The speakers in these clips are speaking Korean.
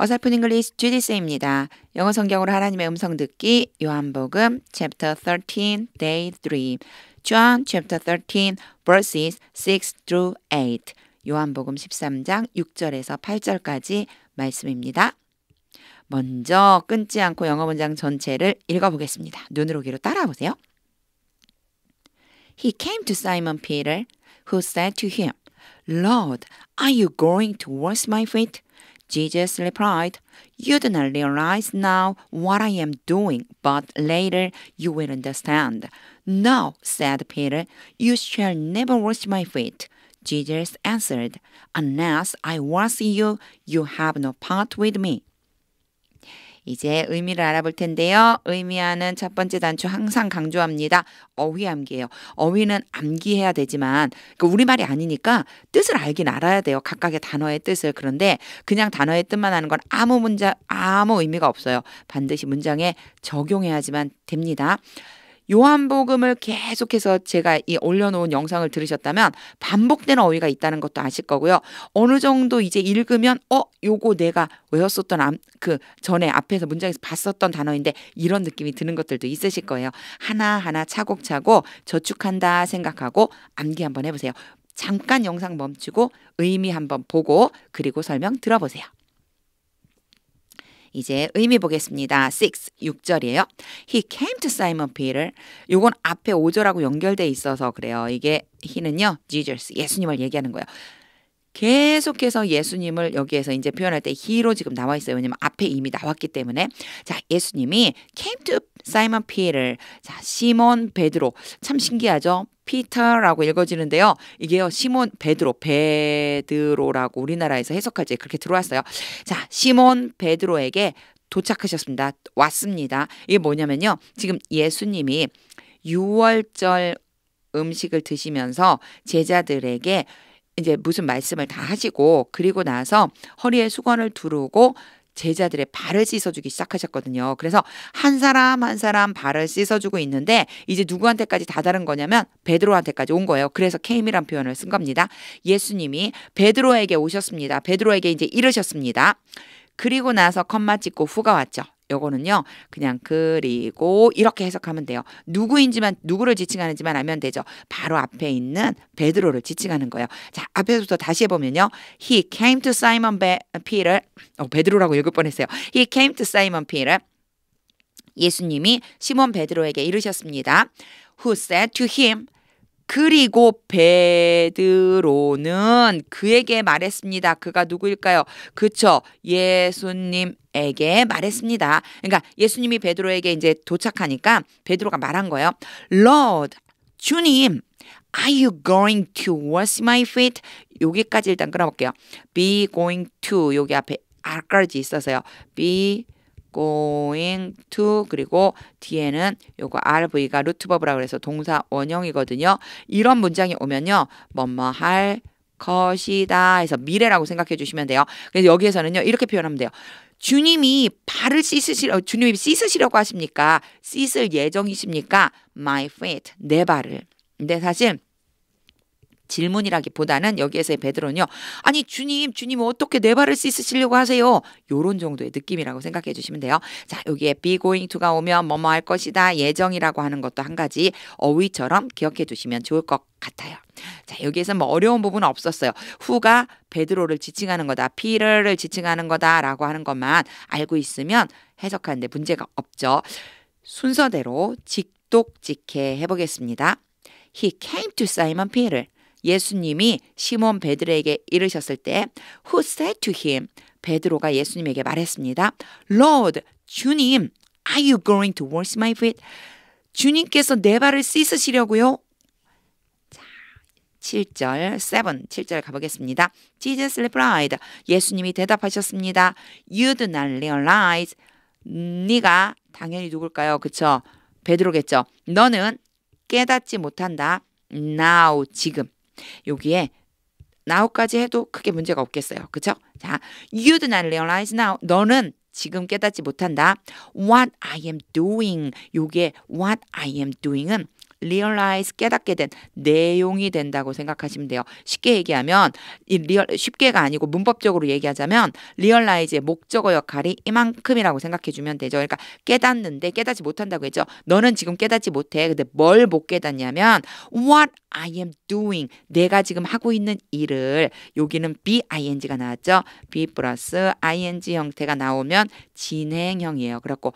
어설픈 잉글리시 GDC입니다. 영어 성경으로 하나님의 음성 듣기 요한복음 chapter 13 day 3 John chapter 13 verses 6 through 8 요한복음 13장 6절에서 8절까지 말씀입니다. 먼저 끊지 않고 영어 문장 전체를 읽어보겠습니다. 눈으로 귀로 따라보세요. He came to Simon Peter who said to him, Lord, are you going towards my feet? Jesus replied, You do not realize now what I am doing, but later you will understand. No, said Peter, you shall never wash my feet. Jesus answered, Unless I wash you, you have no part with me. 이제 의미를 알아볼 텐데요. 의미하는 첫 번째 단추 항상 강조합니다. 어휘 암기예요. 어휘는 암기해야 되지만 그러니까 우리말이 아니니까 뜻을 알긴 알아야 돼요. 각각의 단어의 뜻을. 그런데 그냥 단어의 뜻만 아는 건 아무 문장 아무 의미가 없어요. 반드시 문장에 적용해야지만 됩니다. 요한복음을 계속해서 제가 이 올려놓은 영상을 들으셨다면 반복되는 어휘가 있다는 것도 아실 거고요. 어느 정도 이제 읽으면 어 요거 내가 외웠었던 암, 그 전에 앞에서 문장에서 봤었던 단어인데 이런 느낌이 드는 것들도 있으실 거예요. 하나하나 차곡차곡 저축한다 생각하고 암기 한번 해보세요. 잠깐 영상 멈추고 의미 한번 보고 그리고 설명 들어보세요. 이제 의미 보겠습니다. 6, 6절이에요. He came to Simon Peter. 요건 앞에 5절하고 연결돼 있어서 그래요. 이게 he는요. Jesus, 예수님을 얘기하는 거예요. 계속해서 예수님을 여기에서 이제 표현할 때 히로 지금 나와 있어요. 왜냐면 앞에 이미 나왔기 때문에. 자, 예수님이 came to Simon Peter. 자, 시몬 베드로. 참 신기하죠? 피터라고 읽어지는데요. 이게요. 시몬 베드로 베드로라고 우리나라에서 해석할지 그렇게 들어왔어요. 자, 시몬 베드로에게 도착하셨습니다. 왔습니다. 이게 뭐냐면요. 지금 예수님이 6월절 음식을 드시면서 제자들에게 이제 무슨 말씀을 다 하시고 그리고 나서 허리에 수건을 두르고 제자들의 발을 씻어주기 시작하셨거든요. 그래서 한 사람 한 사람 발을 씻어주고 있는데 이제 누구한테까지 다다른 거냐면 베드로한테까지 온 거예요. 그래서 케임이란 표현을 쓴 겁니다. 예수님이 베드로에게 오셨습니다. 베드로에게 이제 이르셨습니다. 그리고 나서 컴마 찍고 후가 왔죠. 요거는요. 그냥 그리고 이렇게 해석하면 돼요. 누구인지만 누구를 지칭하는지만 알면 되죠. 바로 앞에 있는 베드로를 지칭하는 거예요. 자, 앞에서부터 다시 해 보면요. He came to Simon Peter. 어, 베드로라고 읽을 뻔했어요. He came to Simon Peter. 예수님이 시몬 베드로에게 이르셨습니다. Who said to him, 그리고 베드로는 그에게 말했습니다. 그가 누구일까요? 그쵸. 예수님 에게 말했습니다. 그러니까 예수님이 베드로에게 이제 도착하니까 베드로가 말한 거예요. Lord, 주님, Are you going to wash my feet? 여기까지 일단 끊어볼게요. Be going to 여기 앞에 are까지 있어서요. Be going to 그리고 뒤에는 요거 rv가 루트버브라 그래서 동사 원형이거든요. 이런 문장이 오면요. 뭐뭐 할 것이다 해서 미래라고 생각해 주시면 돼요. 그래서 여기에서는요. 이렇게 표현하면 돼요. 주님이 발을 씻으시려 주님이 씻으시려고 하십니까? 씻을 예정이십니까? My feet 내 발을. 근데 사실 질문이라기보다는 여기에서의 베드로는요. 아니 주님 주님 어떻게 내 발을 씻으시려고 하세요. 요런 정도의 느낌이라고 생각해 주시면 돼요. 자 여기에 be going to가 오면 뭐뭐 할 것이다 예정이라고 하는 것도 한 가지 어휘처럼 기억해 주시면 좋을 것 같아요. 자 여기에서 뭐 어려운 부분은 없었어요. 후가 베드로를 지칭하는 거다 피를를 지칭하는 거다라고 하는 것만 알고 있으면 해석하는데 문제가 없죠. 순서대로 직독직해 해보겠습니다. He came to Simon Peter. 예수님이 시몬 베드로에게 이르셨을 때 who said to him 베드로가 예수님에게 말했습니다. Lord 주님 are you going to wash my feet? 주님께서 내 발을 씻으시려고요? 7절 7, 7절 가보겠습니다. Jesus replied. 예수님이 대답하셨습니다. You do not realize. 네가 당연히 누굴까요? 그쵸? 베드로겠죠. 너는 깨닫지 못한다. Now 지금 여기에 now까지 해도 크게 문제가 없겠어요. 그쵸? 자, you do not realize now. 너는 지금 깨닫지 못한다. What I am doing. 요게 what I am doing은 realize 깨닫게 된 내용이 된다고 생각하시면 돼요. 쉽게 얘기하면 이 리얼 쉽게가 아니고 문법적으로 얘기하자면 realize의 목적어 역할이 이만큼이라고 생각해 주면 되죠. 그러니까 깨닫는데 깨닫지 못한다고 했죠. 너는 지금 깨닫지 못해. 근데 뭘 못 깨닫냐면 what I am doing 내가 지금 하고 있는 일을 여기는 be ing가 나왔죠. be 플러스 ing 형태가 나오면 진행형이에요. 그렇고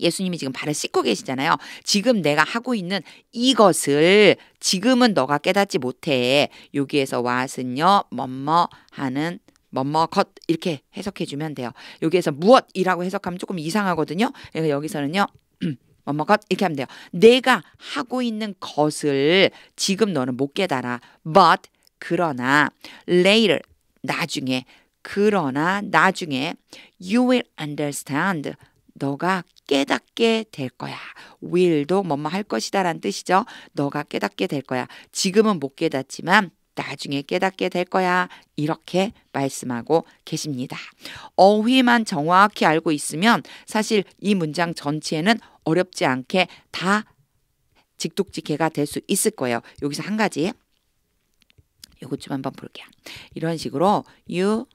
예수님이 지금 발을 씻고 계시잖아요. 지금 내가 하고 있는 이것을 지금은 너가 깨닫지 못해. 여기에서 왓은요, 뭐뭐 하는 뭐뭐컷 이렇게 해석해 주면 돼요. 여기에서 무엇이라고 해석하면 조금 이상하거든요. 그래서 그러니까 여기서는요. 뭐뭐컷 이렇게 하면 돼요. 내가 하고 있는 것을 지금 너는 못 깨달아. But 그러나 later 나중에 그러나 나중에 you will understand 너가 깨닫게 될 거야. will도 뭐뭐 할 것이다 라는 뜻이죠. 너가 깨닫게 될 거야. 지금은 못 깨닫지만 나중에 깨닫게 될 거야. 이렇게 말씀하고 계십니다. 어휘만 정확히 알고 있으면 사실 이 문장 전체는 어렵지 않게 다 직독직해가 될 수 있을 거예요. 여기서 한 가지 요것 좀 한번 볼게요. 이런 식으로 you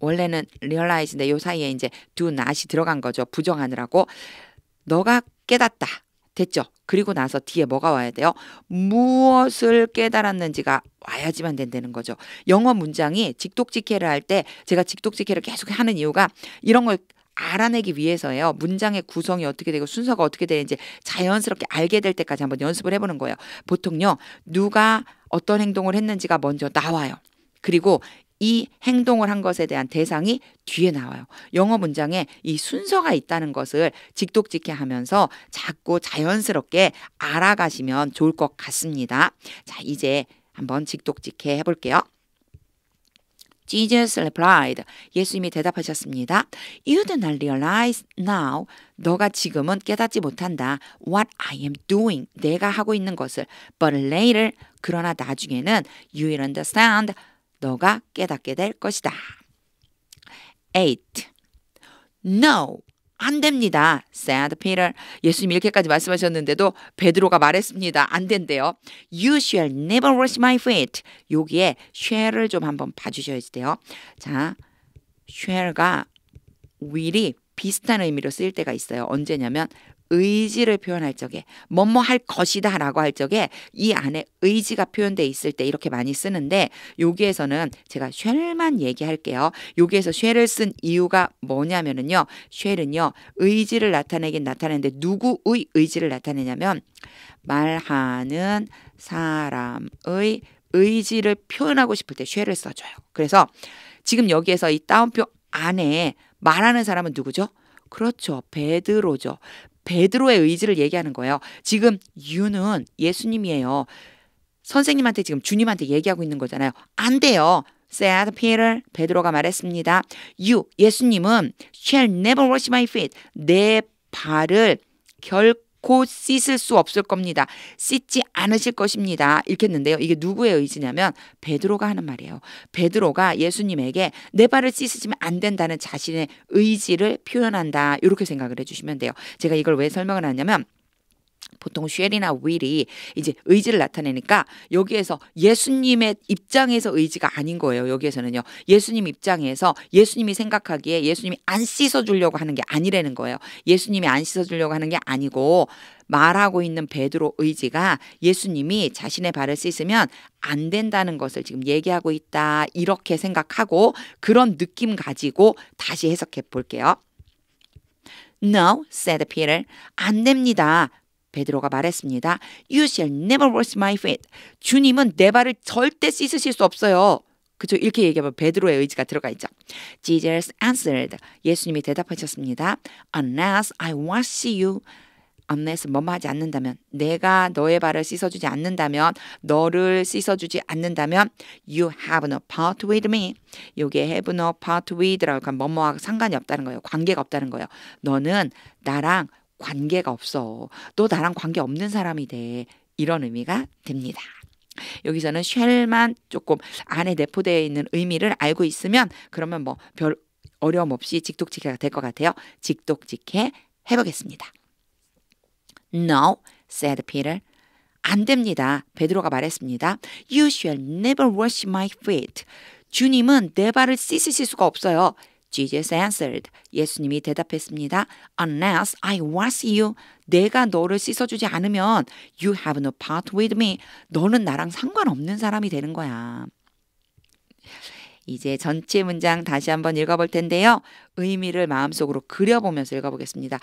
원래는 realize인데 요 사이에 이제 do not이 들어간 거죠. 부정하느라고 너가 깨닫다. 됐죠? 그리고 나서 뒤에 뭐가 와야 돼요? 무엇을 깨달았는지가 와야지만 된다는 거죠. 영어 문장이 직독직해를 할 때 제가 직독직해를 계속 하는 이유가 이런 걸 알아내기 위해서예요. 문장의 구성이 어떻게 되고 순서가 어떻게 되는지 자연스럽게 알게 될 때까지 한번 연습을 해보는 거예요. 보통요, 누가 어떤 행동을 했는지가 먼저 나와요. 그리고 이 행동을 한 것에 대한 대상이 뒤에 나와요. 영어 문장에 이 순서가 있다는 것을 직독직해 하면서 자꾸 자연스럽게 알아가시면 좋을 것 같습니다. 자, 이제 한번 직독직해 해볼게요. Jesus replied. 예수님이 대답하셨습니다. You do not realize now. 너가 지금은 깨닫지 못한다. What I am doing. 내가 하고 있는 것을. But later. 그러나 나중에는 you will understand. 너가 깨닫게 될 것이다. 8. No. 안 됩니다. said Peter. 예수님이 렇게까지 말씀하셨는데도 베드로가 말했습니다. 안 된대요. You shall never wash my feet. 여기에 shall을 좀 한번 봐주셔야 돼요. 자, shall과 will이 비슷한 의미로 쓰일 때가 있어요. 언제냐면 의지를 표현할 적에 뭐뭐 뭐 할 것이다 라고 할 적에 이 안에 의지가 표현돼 있을 때 이렇게 많이 쓰는데 여기에서는 제가 쉘만 얘기할게요. 여기에서 쉘을 쓴 이유가 뭐냐면요 쉘은요. 의지를 나타내긴 나타내는데 누구의 의지를 나타내냐면 말하는 사람의 의지를 표현하고 싶을 때 쉘을 써줘요. 그래서 지금 여기에서 이 따옴표 안에 말하는 사람은 누구죠? 그렇죠. 베드로죠. 베드로의 의지를 얘기하는 거예요. 지금 유는 예수님이에요. 선생님한테 지금 주님한테 얘기하고 있는 거잖아요. 안 돼요. said Peter. 베드로가 말했습니다. You 예수님은 shall never wash my feet. 내 발을 결코 곧 씻을 수 없을 겁니다. 씻지 않으실 것입니다. 읽겠는데요. 이게 누구의 의지냐면 베드로가 하는 말이에요. 베드로가 예수님에게 내 발을 씻으시면 안 된다는 자신의 의지를 표현한다. 이렇게 생각을 해주시면 돼요. 제가 이걸 왜 설명을 하냐면 보통 쉘이나 w i l 이 이제 의지를 나타내니까 여기에서 예수님의 입장에서 의지가 아닌 거예요. 여기에서는요. 예수님 입장에서 예수님이 생각하기에 예수님이 안 씻어 주려고 하는 게 아니라는 거예요. 예수님이 안 씻어 주려고 하는 게 아니고 말하고 있는 베드로 의지가 예수님이 자신의 발을 씻으면 안 된다는 것을 지금 얘기하고 있다. 이렇게 생각하고 그런 느낌 가지고 다시 해석해 볼게요. No, said Peter. 안 됩니다. 베드로가 말했습니다. You shall never wash my feet. 주님은 내 발을 절대 씻으실 수 없어요. 그죠? 이렇게 얘기하면 베드로의 의지가 들어가 있죠. Jesus answered. 예수님이 대답하셨습니다. Unless I wash you. unless 뭐뭐 하지 않는다면 내가 너의 발을 씻어주지 않는다면 너를 씻어주지 않는다면 you have no part with me 여기에 have no part with라고 하니 뭐뭐와 상관이 없다는 거예요 관계가 없다는 거예요 너는 나랑 관계가 없어. 너 나랑 관계 없는 사람이 돼. 이런 의미가 됩니다. 여기서는 쉘만 조금 안에 내포되어 있는 의미를 알고 있으면 그러면 뭐 별 어려움 없이 직독직해가 될 것 같아요. 직독직해 해보겠습니다. No, said Peter. 안 됩니다. 베드로가 말했습니다. You shall never wash my feet. 주님은 내 발을 씻으실 수가 없어요. Jesus answered. 예수님이 대답했습니다. Unless I wash you, 내가 너를 씻어주지 않으면 you have no part with me. 너는 나랑 상관없는 사람이 되는 거야. 이제 전체 문장 다시 한번 읽어볼 텐데요. 의미를 마음속으로 그려보면서 읽어보겠습니다.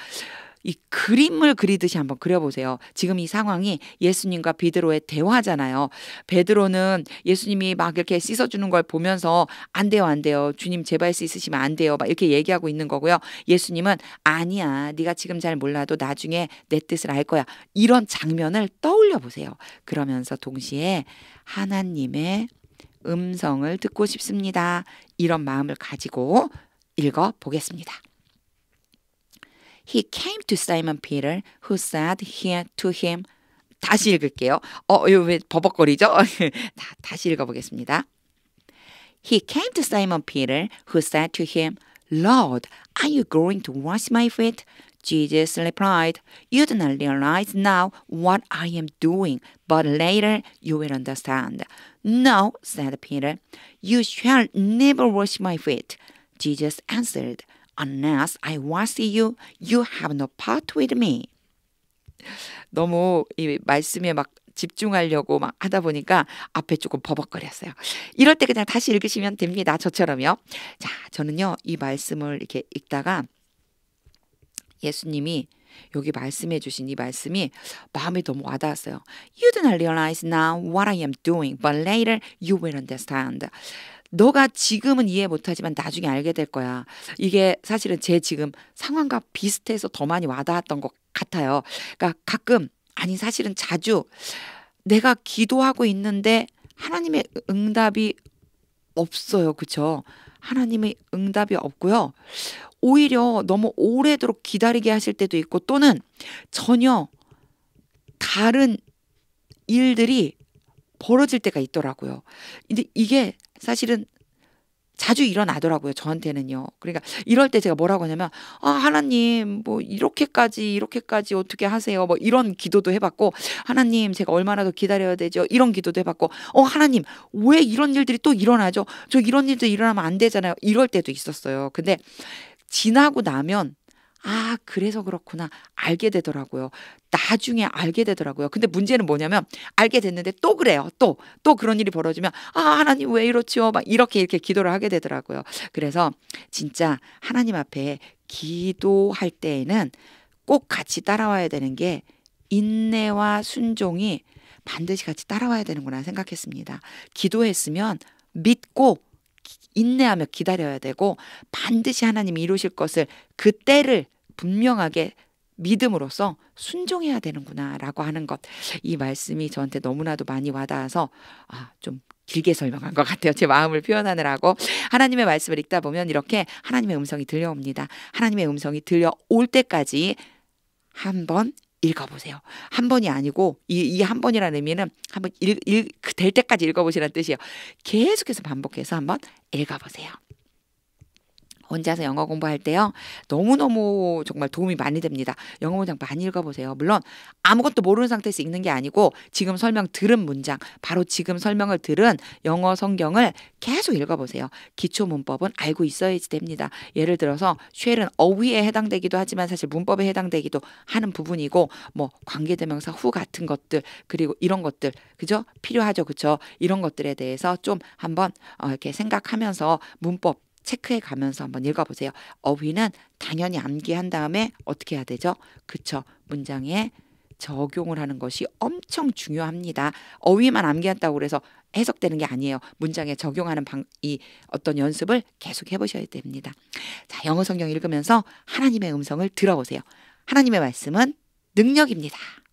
이 그림을 그리듯이 한번 그려보세요. 지금 이 상황이 예수님과 베드로의 대화잖아요. 베드로는 예수님이 막 이렇게 씻어주는 걸 보면서 안 돼요, 안 돼요. 주님 제발 할수 있으시면안 돼요. 막 이렇게 얘기하고 있는 거고요. 예수님은 아니야, 네가 지금 잘 몰라도 나중에 내 뜻을 알 거야. 이런 장면을 떠올려 보세요. 그러면서 동시에 하나님의 음성을 듣고 싶습니다. 이런 마음을 가지고 읽어 보겠습니다. He came to Simon Peter, who said here to him, 다시 읽을게요. 어, 이거 왜 버벅거리죠? 다시 읽어보겠습니다. He came to Simon Peter, who said to him, Lord, are you going to wash my feet? Jesus replied, You do not realize now what I am doing, but later you will understand. No, said Peter, you shall never wash my feet. Jesus answered, Unless I was you, you have no part with me. 너무 이 말씀에 막 집중하려고 막 하다 보니까 앞에 조금 버벅거렸어요. 이럴 때 그냥 다시 읽으시면 됩니다. 저처럼요. 자, 저는요, 이 말씀을 이렇게 읽다가 예수님이 여기 말씀해 주신 이 말씀이 마음에 너무 와닿았어요. You don't realize now what I am doing, but later you will understand. 너가 지금은 이해 못하지만 나중에 알게 될 거야. 이게 사실은 제 지금 상황과 비슷해서 더 많이 와닿았던 것 같아요. 그러니까 가끔 아니 사실은 자주 내가 기도하고 있는데 하나님의 응답이 없어요. 그쵸 하나님의 응답이 없고요. 오히려 너무 오래도록 기다리게 하실 때도 있고 또는 전혀 다른 일들이 벌어질 때가 있더라고요. 근데 이게 사실은 자주 일어나더라고요 저한테는요 그러니까 이럴 때 제가 뭐라고 하냐면 아 하나님 뭐 이렇게까지 이렇게까지 어떻게 하세요 뭐 이런 기도도 해봤고 하나님 제가 얼마나 더 기다려야 되죠 이런 기도도 해봤고 어 하나님 왜 이런 일들이 또 일어나죠 저 이런 일도 일어나면 안 되잖아요 이럴 때도 있었어요 근데 지나고 나면 아, 그래서 그렇구나. 알게 되더라고요. 나중에 알게 되더라고요. 근데 문제는 뭐냐면 알게 됐는데 또 그래요. 또, 또 그런 일이 벌어지면 아, 하나님 왜 이렇지요? 막 이렇게 이렇게 기도를 하게 되더라고요. 그래서 진짜 하나님 앞에 기도할 때에는 꼭 같이 따라와야 되는 게 인내와 순종이 반드시 같이 따라와야 되는구나 생각했습니다. 기도했으면 믿고 인내하며 기다려야 되고 반드시 하나님이 이루실 것을 그때를 분명하게 믿음으로써 순종해야 되는구나라고 하는 것. 이 말씀이 저한테 너무나도 많이 와닿아서 아, 좀 길게 설명한 것 같아요. 제 마음을 표현하느라고 하나님의 말씀을 읽다 보면 이렇게 하나님의 음성이 들려옵니다. 하나님의 음성이 들려올 때까지 한 번 읽어보세요. 한 번이 아니고 이이 번이라는 의미는 한번 읽, 읽, 그 될 때까지 읽어보시라는 뜻이에요. 계속해서 반복해서 한번 읽어보세요. 혼자서 영어 공부할 때요. 너무너무 정말 도움이 많이 됩니다. 영어 문장 많이 읽어보세요. 물론 아무것도 모르는 상태에서 읽는 게 아니고 지금 설명 들은 문장, 바로 지금 설명을 들은 영어 성경을 계속 읽어보세요. 기초 문법은 알고 있어야지 됩니다. 예를 들어서 쉘은 어휘에 해당되기도 하지만 사실 문법에 해당되기도 하는 부분이고 뭐 관계대명사 후 같은 것들 그리고 이런 것들 그죠? 필요하죠. 그쵸 이런 것들에 대해서 좀 한번 어, 이렇게 생각하면서 문법 체크해 가면서 한번 읽어보세요. 어휘는 당연히 암기한 다음에 어떻게 해야 되죠? 그쵸. 문장에 적용을 하는 것이 엄청 중요합니다. 어휘만 암기한다고 그래서 해석되는 게 아니에요. 문장에 적용하는 방, 이 어떤 연습을 계속 해보셔야 됩니다. 자, 영어 성경 읽으면서 하나님의 음성을 들어보세요. 하나님의 말씀은 능력입니다.